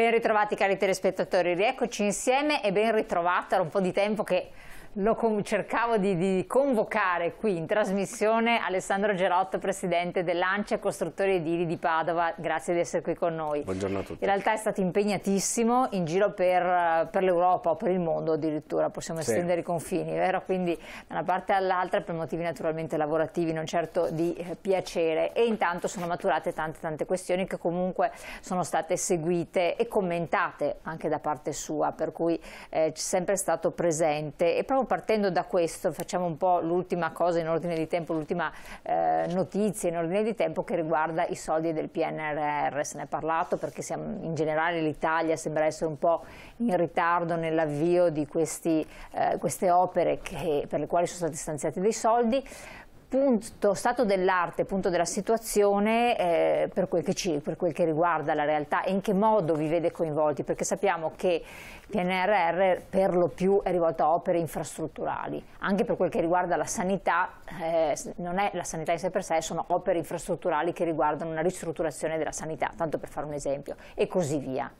Ben ritrovati cari telespettatori, rieccoci insieme e ben ritrovato, era un po' di tempo che lo cercavo di, di, convocare qui in trasmissione Alessandro Gerotto, presidente dell'ANCE Costruttori Edili di Padova, grazie di essere qui con noi. Buongiorno a tutti. In realtà è stato impegnatissimo in giro per, eh, per l'Europa o per il mondo addirittura, possiamo sì. estendere i confini, vero? Quindi da una parte all'altra per motivi naturalmente lavorativi, non certo di eh, piacere e intanto sono maturate tante tante questioni che comunque sono state seguite e commentate anche da parte sua, per cui eh, è sempre stato presente e proprio proprio partendo da questo facciamo un po' l'ultima cosa in ordine di tempo, l'ultima eh, notizia in ordine di tempo che riguarda i soldi del PNRR, se ne è parlato perché siamo, in generale l'Italia sembra essere un po' in ritardo nell'avvio di questi, eh, queste opere che, per le quali sono stati stanziati dei soldi punto, stato dell'arte, punto della situazione eh, per, quel ci, per, quel che riguarda la realtà e in che modo vi vede coinvolti, perché sappiamo che il PNRR per lo più è rivolto a opere infrastrutturali, anche per quel che riguarda la sanità, eh, non è la sanità in sé per sé, sono opere infrastrutturali che riguardano una ristrutturazione della sanità, tanto per fare un esempio, e così via.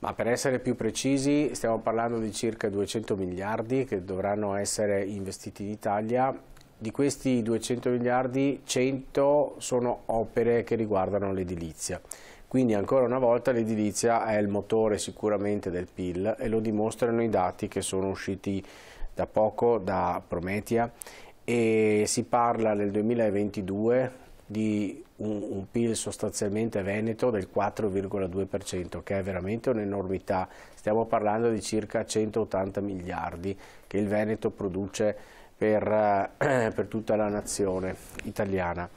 Ma per essere più precisi stiamo parlando di circa 200 miliardi che dovranno essere investiti in Italia di questi 200 miliardi 100 sono opere che riguardano l'edilizia. Quindi ancora una volta l'edilizia è il motore sicuramente del PIL e lo dimostrano i dati che sono usciti da poco da Prometia e si parla nel 2022 di un, un PIL sostanzialmente veneto del 4,2% che è veramente un'enormità, stiamo parlando di circa 180 miliardi che il Veneto produce per, eh, per tutta la nazione italiana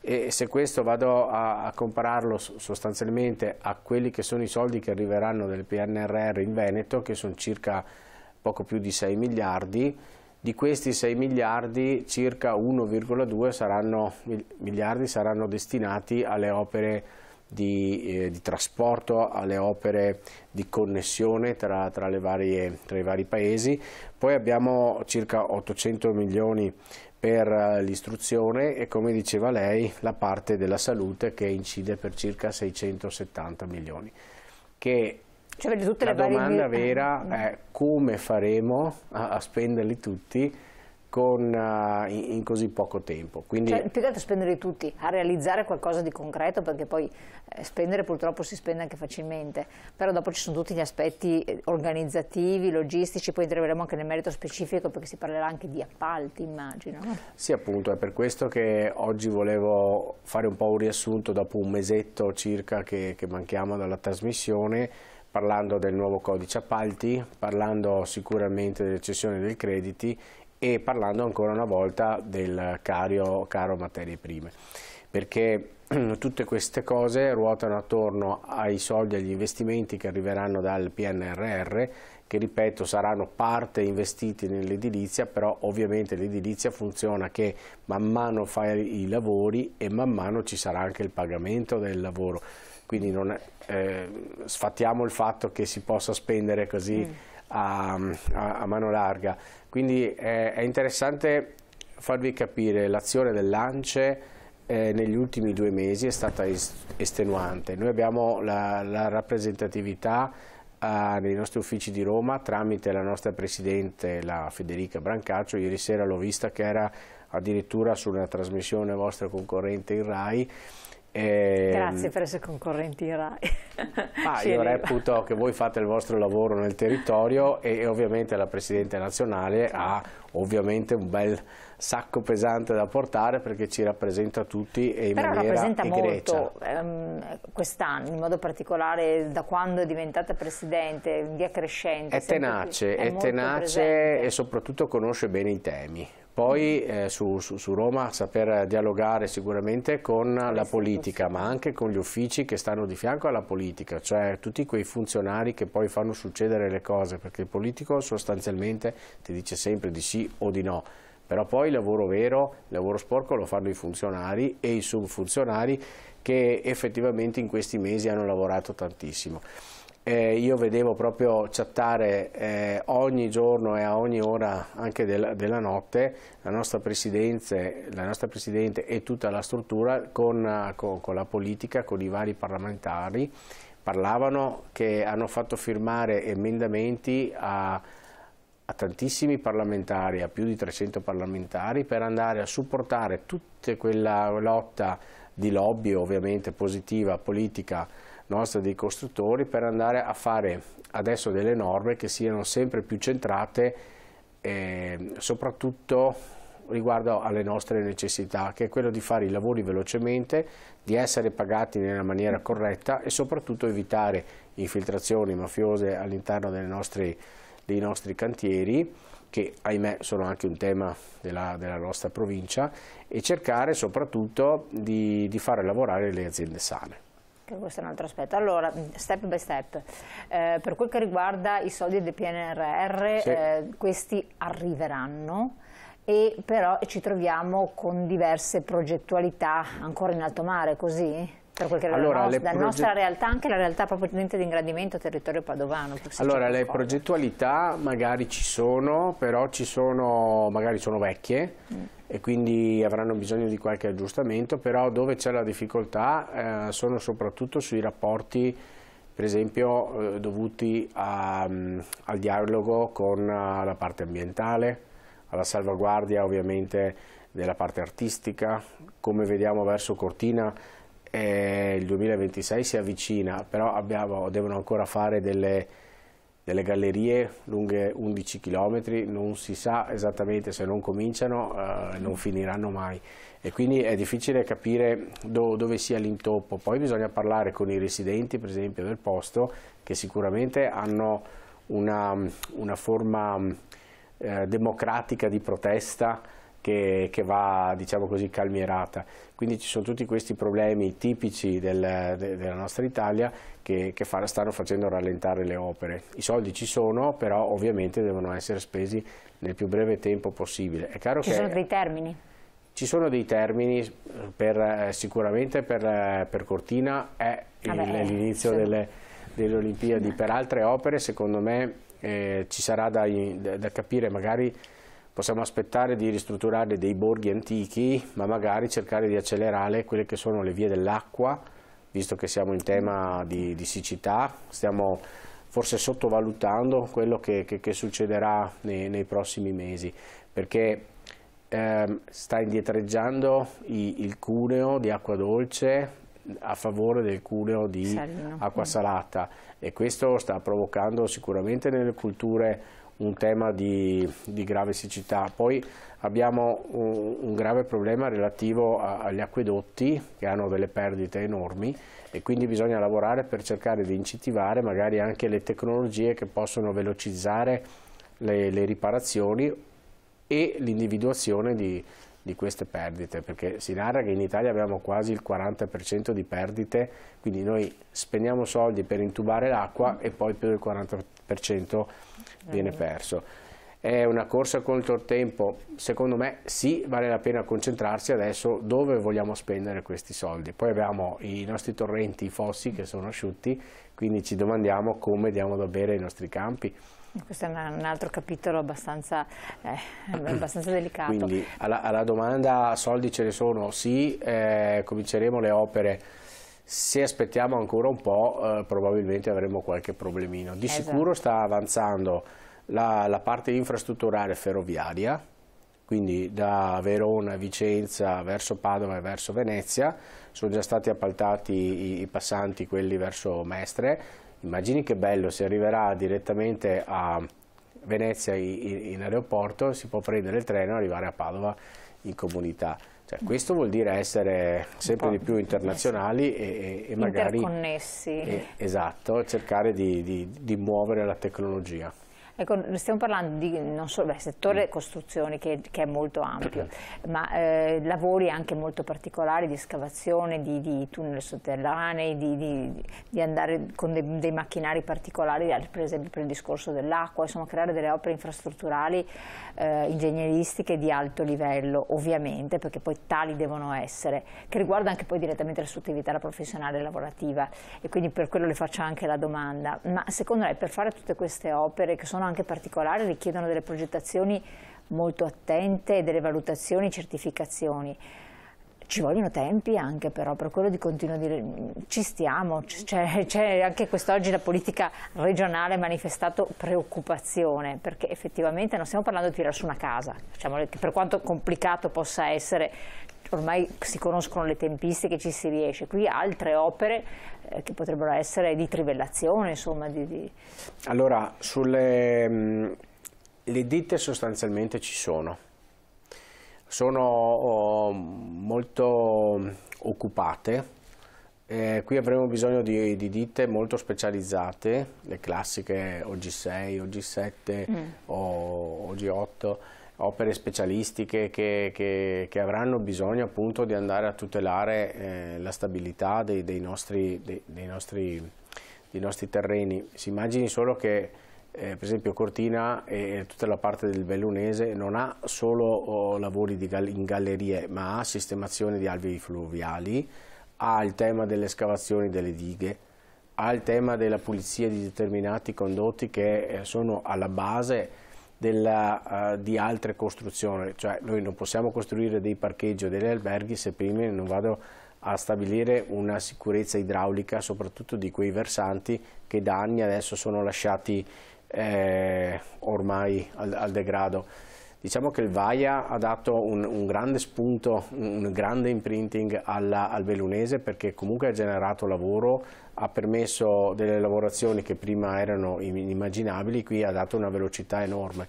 e se questo vado a, a, compararlo sostanzialmente a quelli che sono i soldi che arriveranno del PNRR in Veneto che sono circa poco più di 6 miliardi di questi 6 miliardi circa 1,2 miliardi saranno destinati alle opere di, eh, di trasporto alle opere di connessione tra, tra, varie, tra, i vari paesi, poi abbiamo circa 800 milioni per eh, l'istruzione e come diceva lei la parte della salute che incide per circa 670 milioni. Che cioè, la domanda varie... vera ah, è come faremo a, a spenderli tutti con, uh, in, così poco tempo. Quindi... Cioè, più che altro spendere tutti, a realizzare qualcosa di concreto, perché poi eh, spendere purtroppo si spende anche facilmente, però dopo ci sono tutti gli aspetti eh, organizzativi, logistici, poi entreremo anche nel merito specifico perché si parlerà anche di appalti, immagino. Sì, appunto, è per questo che oggi volevo fare un po' un riassunto dopo un mesetto circa che, che manchiamo dalla trasmissione parlando del nuovo codice appalti, parlando sicuramente delle cessioni dei crediti e parlando ancora una volta del cario, caro materie prime, perché tutte queste cose ruotano attorno ai soldi e agli investimenti che arriveranno dal PNRR che ripeto saranno parte investiti nell'edilizia, però ovviamente l'edilizia funziona che man mano fai i lavori e man mano ci sarà anche il pagamento del lavoro. Quindi non, eh, sfattiamo il fatto che si possa spendere così mm a, a, a mano larga. Quindi è, è interessante farvi capire l'azione dell'ANCE eh, negli ultimi due mesi è stata estenuante. Noi abbiamo la, la rappresentatività eh, nei nostri uffici di Roma tramite la nostra Presidente, la Federica Brancaccio. Ieri sera l'ho vista che era addirittura su una trasmissione vostra concorrente in RAI e... Ehm, Grazie per essere concorrenti in RAI. Ah, io reputo che voi fate il vostro lavoro nel territorio e, e ovviamente la Presidente nazionale ha certo. ovviamente un bel sacco pesante da portare perché ci rappresenta tutti e in Però maniera Però rappresenta molto ehm, quest'anno, in modo particolare da quando è diventata Presidente, in via crescente. È tenace, è, è tenace e soprattutto conosce bene i temi poi eh, su, su, su, Roma saper dialogare sicuramente con la politica, ma anche con gli uffici che stanno di fianco alla politica, cioè tutti quei funzionari che poi fanno succedere le cose, perché il politico sostanzialmente ti dice sempre di sì o di no però poi il lavoro vero, il lavoro sporco lo fanno i funzionari e i subfunzionari che effettivamente in questi mesi hanno lavorato tantissimo eh, io vedevo proprio chattare eh, ogni giorno e a ogni ora anche del, della notte la nostra, la nostra, Presidente e tutta la struttura con, con, con la politica, con i vari parlamentari, parlavano che hanno fatto firmare emendamenti a a tantissimi parlamentari, a più di 300 parlamentari, per andare a supportare tutta quella lotta di lobby ovviamente positiva, politica, nostra dei costruttori per andare a fare adesso delle norme che siano sempre più centrate eh, soprattutto riguardo alle nostre necessità, che è quello di fare i lavori velocemente, di essere pagati nella maniera corretta e soprattutto evitare infiltrazioni mafiose all'interno dei nostri cantieri che ahimè sono anche un tema della, della nostra provincia e cercare soprattutto di, di fare lavorare le aziende sane questo è un altro aspetto. Allora, step by step, eh, per quel che riguarda i soldi del PNRR, sì. eh, questi arriveranno e però ci troviamo con diverse progettualità ancora in alto mare, così? per quel che allora, la nostra, nostra realtà, anche la realtà proprio di ingrandimento territorio padovano. Allora le progettualità magari ci sono, però ci sono, magari sono vecchie mm. e quindi avranno bisogno di qualche aggiustamento, però dove c'è la difficoltà eh, sono soprattutto sui rapporti per esempio eh, dovuti a, um, al dialogo con eh, la parte ambientale, alla salvaguardia ovviamente della parte artistica, come vediamo verso Cortina eh, il 2026 si avvicina, però abbiamo, devono ancora fare delle, delle, gallerie lunghe 11 km, non si sa esattamente se non cominciano, eh, non finiranno mai e quindi è difficile capire do, dove sia l'intoppo. Poi bisogna parlare con i residenti, per esempio, del posto, che sicuramente hanno una, una forma eh, democratica di protesta che, che va diciamo così calmierata. Quindi ci sono tutti questi problemi tipici del, de, della nostra Italia che, che far, stanno facendo rallentare le opere. I soldi ci sono, però ovviamente devono essere spesi nel più breve tempo possibile. È chiaro ci che, sono dei termini? Ci sono dei termini, eh, per, eh, sicuramente per, eh, per, Cortina è l'inizio delle, delle Olimpiadi, per altre opere secondo me eh, ci sarà da, da capire magari possiamo aspettare di ristrutturare dei borghi antichi, ma magari cercare di accelerare quelle che sono le vie dell'acqua, visto che siamo in tema di, di siccità, stiamo forse sottovalutando quello che, che, che succederà nei, nei, prossimi mesi, perché eh, sta indietreggiando i, il cuneo di acqua dolce a favore del cuneo di Salino. acqua mm. salata e questo sta provocando sicuramente nelle culture un tema di, di grave siccità. Poi abbiamo un, un grave problema relativo a, agli acquedotti che hanno delle perdite enormi e quindi bisogna lavorare per cercare di incentivare magari anche le tecnologie che possono velocizzare le, le riparazioni e l'individuazione di, di queste perdite, perché si narra che in Italia abbiamo quasi il 40% di perdite, quindi noi spendiamo soldi per intubare l'acqua e poi più del 40% 10% viene eh. perso. È una corsa contro il tempo, secondo me sì, vale la pena concentrarsi adesso dove vogliamo spendere questi soldi. Poi abbiamo i nostri torrenti i fossi che sono asciutti, quindi ci domandiamo come diamo da bere ai nostri campi. Questo è un altro capitolo abbastanza, eh, abbastanza delicato. Quindi alla, alla, domanda soldi ce ne sono? Sì, eh, cominceremo le opere se aspettiamo ancora un po' eh, probabilmente avremo qualche problemino. Di esatto. sicuro sta avanzando la, la parte infrastrutturale ferroviaria, quindi da Verona, Vicenza, verso Padova e verso Venezia, sono già stati appaltati i, i passanti, quelli verso Mestre, immagini che bello, si arriverà direttamente a Venezia in, in aeroporto, si può prendere il treno e arrivare a Padova in comunità. Cioè, questo vuol dire essere sempre di più internazionali e, e, magari... Interconnessi. E, esatto, cercare di, di, di muovere la tecnologia. Ecco, stiamo parlando di non solo del settore mm. costruzioni che, che, è molto ampio, certo. ma eh, lavori anche molto particolari di scavazione, di, di tunnel sotterranei, di, di, di, andare con dei, dei macchinari particolari, per esempio per il discorso dell'acqua, insomma creare delle opere infrastrutturali eh, ingegneristiche di alto livello, ovviamente, perché poi tali devono essere, che riguarda anche poi direttamente la sua attività professionale e lavorativa e quindi per quello le faccio anche la domanda, ma secondo lei per fare tutte queste opere che sono anche particolari richiedono delle progettazioni molto attente delle valutazioni certificazioni. Ci vogliono tempi anche però, per quello di continuo a dire mm, ci stiamo, c'è, anche quest'oggi la politica regionale ha manifestato preoccupazione perché effettivamente non stiamo parlando di tirare su una casa, diciamo, che per quanto complicato possa essere ormai si conoscono le tempistiche, ci si riesce. Qui altre opere eh, che potrebbero essere di trivellazione, insomma. Di, di... Allora, sulle, mh, le ditte sostanzialmente ci sono. Sono oh, molto occupate. Eh, qui avremo bisogno di, di, ditte molto specializzate, le classiche OG6, OG7, mm. o, OG8, opere specialistiche che, che, che, avranno bisogno appunto di andare a tutelare eh, la stabilità dei, dei, nostri, dei, dei, nostri, dei nostri terreni. Si immagini solo che eh, per esempio Cortina e tutta la parte del Bellunese non ha solo oh, lavori gall in gallerie ma ha sistemazione di alvei fluviali, ha il tema delle scavazioni delle dighe, ha il tema della pulizia di determinati condotti che eh, sono alla base della, uh, di altre costruzioni, cioè noi non possiamo costruire dei parcheggi o degli alberghi se prima non vado a stabilire una sicurezza idraulica soprattutto di quei versanti che da anni adesso sono lasciati eh, ormai al, al, degrado. Diciamo che il Vaia ha dato un, un grande spunto, un, grande imprinting alla, al Belunese perché comunque ha generato lavoro, ha permesso delle lavorazioni che prima erano inimmaginabili, qui ha dato una velocità enorme.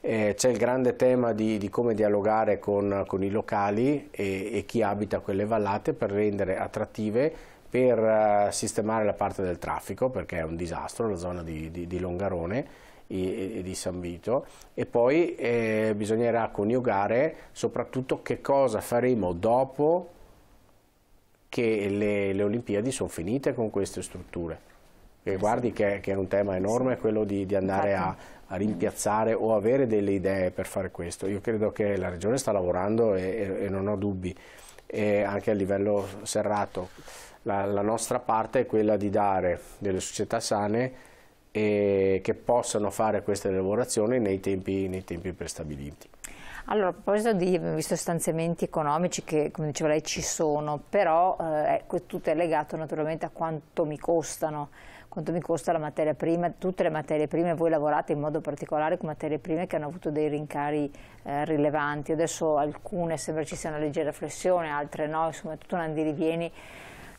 Eh, C'è il grande tema di, di come dialogare con, con i locali e, e, chi abita quelle vallate per rendere attrattive, per eh, sistemare la parte del traffico, perché è un disastro la zona di, di, di Longarone e, e, di San Vito, e poi eh, bisognerà coniugare soprattutto che cosa faremo dopo che le, le Olimpiadi sono finite con queste strutture. E eh guardi che, che, è un tema enorme quello di, di andare a, a, rimpiazzare o avere delle idee per fare questo. Io credo che la Regione sta lavorando e, e non ho dubbi, e anche a livello serrato. La, la, nostra parte è quella di dare delle società sane che possano fare queste lavorazioni nei tempi, nei tempi prestabiliti. Allora, a proposito di visto stanziamenti economici che, come diceva lei, ci sono, però eh, ecco, tutto è legato naturalmente a quanto mi costano, quanto mi costa la materia prima, tutte le materie prime, voi lavorate in modo particolare con materie prime che hanno avuto dei rincari eh, rilevanti, adesso alcune sembra ci sia una leggera flessione, altre no, insomma è tutto un andirivieni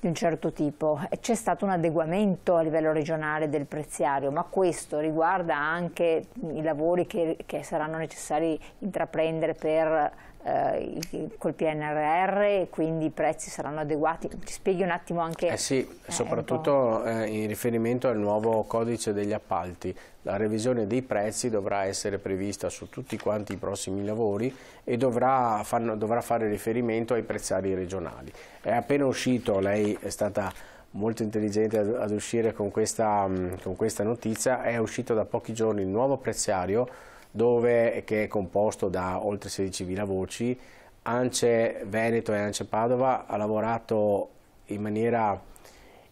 di un certo tipo. C'è stato un adeguamento a livello regionale del preziario, ma questo riguarda anche i lavori che, che saranno necessari intraprendere per eh, col PNRR e quindi i prezzi saranno adeguati. Ci spieghi un attimo anche... Eh sì, eh, soprattutto eh, in riferimento al nuovo codice degli appalti. La revisione dei prezzi dovrà essere prevista su tutti quanti i prossimi lavori e dovrà, fanno, dovrà fare riferimento ai prezzari regionali. È appena uscito, lei è stata molto intelligente ad, uscire con questa, mm, con questa notizia, è uscito da pochi giorni il nuovo prezziario dove, che è composto da oltre 16.000 voci, Ance Veneto e Ance Padova ha lavorato in maniera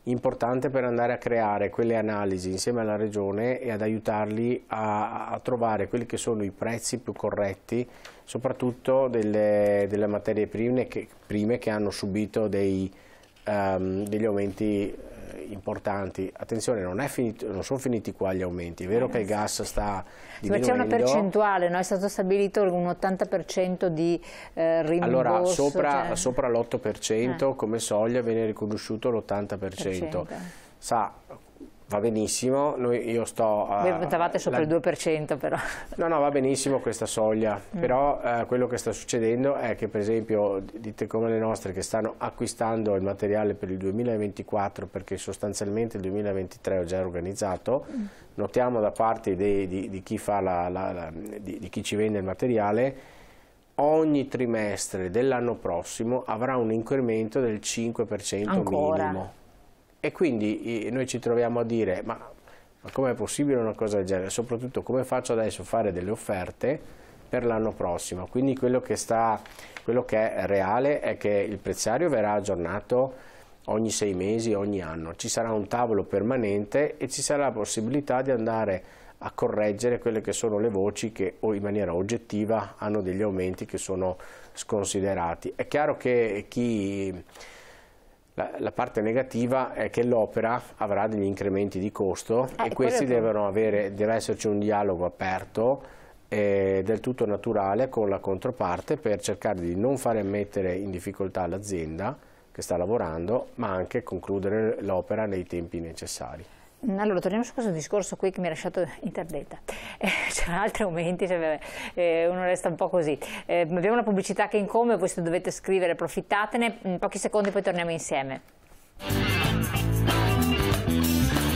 importante per andare a creare quelle analisi insieme alla regione e ad aiutarli a, a trovare quelli che sono i prezzi più corretti soprattutto delle, delle materie prime che, prime che, hanno subito dei, um, degli aumenti eh, importanti. Attenzione, non, finito, non, sono finiti qua gli aumenti, è vero che il gas sta diminuendo. Ma c'è una percentuale, no? è stato stabilito un 80% di eh, rimborso. Allora, sopra, cioè... sopra l'8% eh. come soglia viene riconosciuto l'80%. Sa, va benissimo, Noi, io sto... Voi votavate sopra la... il 2% però. No, no, va benissimo questa soglia, mm. però eh, quello che sta succedendo è che per esempio dite come le nostre che stanno acquistando il materiale per il 2024 perché sostanzialmente il 2023 ho già organizzato, mm. notiamo da parte dei, di, di, chi la, la, di, di chi ci vende il materiale ogni trimestre dell'anno prossimo avrà un incremento del 5% Ancora. minimo. E quindi noi ci troviamo a dire, ma, ma com'è possibile una cosa del genere? Soprattutto come faccio adesso a fare delle offerte per l'anno prossimo? Quindi quello che, sta, quello che è reale è che il prezzario verrà aggiornato ogni sei mesi, ogni anno. Ci sarà un tavolo permanente e ci sarà la possibilità di andare a correggere quelle che sono le voci che o in maniera oggettiva hanno degli aumenti che sono sconsiderati. È chiaro che chi la, la, parte negativa è che l'opera avrà degli incrementi di costo ah, e questi devono avere, deve esserci un dialogo aperto eh, del tutto naturale con la controparte per cercare di non fare mettere in difficoltà l'azienda che sta lavorando, ma anche concludere l'opera nei tempi necessari. Allora, torniamo su questo discorso qui che mi ha lasciato interdetta. Eh, c'erano altri aumenti, cioè, eh, uno resta un po' così. Eh, abbiamo una pubblicità che incombe, voi se dovete scrivere approfittatene. In pochi secondi poi torniamo insieme.